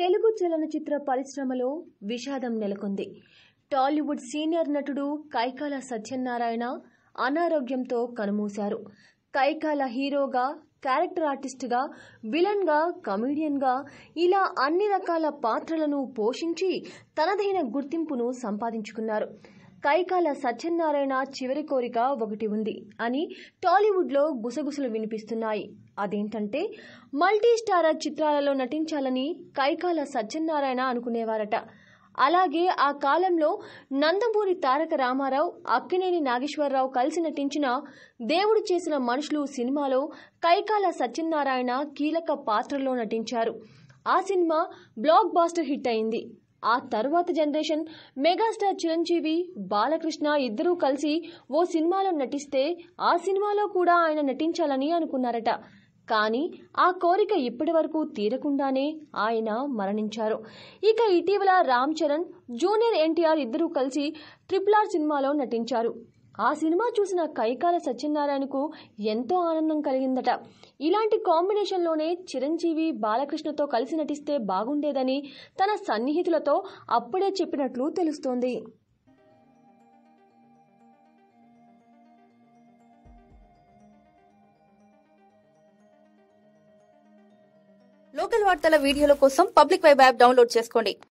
తెలుగు చలనచిత్ర పరిశ్రమలో విషాదం నెలకొంది టాలీవుడ్ సీనియర్ నటుడు కైకాల సత్యనారాయణ అనారోగ్యంతో కనుమూశారు కైకాల హీరోగా క్యారెక్టర్ ఆర్టిస్ట్గా విలన్గా కమీడియన్గా ఇలా అన్ని రకాల పాత్రలను పోషించి తనదైన గుర్తింపును సంపాదించుకున్నారు కైకాల సత్యనారాయణ చివరి కోరిక ఒకటి ఉంది అని టాలీవుడ్లో గుసగుసలు వినిపిస్తున్నాయి అదేంటంటే మల్టీ చిత్రాలలో నటించాలని కైకాల సత్యనారాయణ అనుకునేవారట అలాగే ఆ కాలంలో నందమూరి తారక రామారావు అక్కినేని నాగేశ్వరరావు కలిసి నటించిన దేవుడు చేసిన మనుషులు సినిమాలో కైకాల సత్యనారాయణ కీలక పాత్రలో నటించారు ఆ సినిమా బ్లాక్ బాస్టర్ హిట్ అయింది ఆ తర్వాత జనరేషన్ మెగాస్టార్ చిరంజీవి బాలకృష్ణ ఇద్దరూ కలిసి ఓ సినిమాలో నటిస్తే ఆ సినిమాలో కూడా ఆయన నటించాలని అనుకున్నారట కానీ ఆ కోరిక ఇప్పటి వరకు తీరకుండానే ఆయన మరణించారు ఇక ఇటీవల రామ్ చరణ్ జూనియర్ ఎన్టీఆర్ ఇద్దరూ కలిసి ట్రిపుల్ ఆర్ సినిమాలో నటించారు ఆ సినిమా చూసిన కైకాల సత్యనారాయణకు ఎంతో ఆనందం కలిగిందట ఇలాంటి కాంబినేషన్లోనే చిరంజీవి బాలకృష్ణతో కలిసి నటిస్తే బాగుండేదని తన సన్నిహితులతో అప్పుడే చెప్పినట్లు తెలుస్తోంది లోకల్ వార్తల వీడియోల కోసం పబ్లిక్ వైబ్ యాప్ డౌన్లోడ్ చేసుకోండి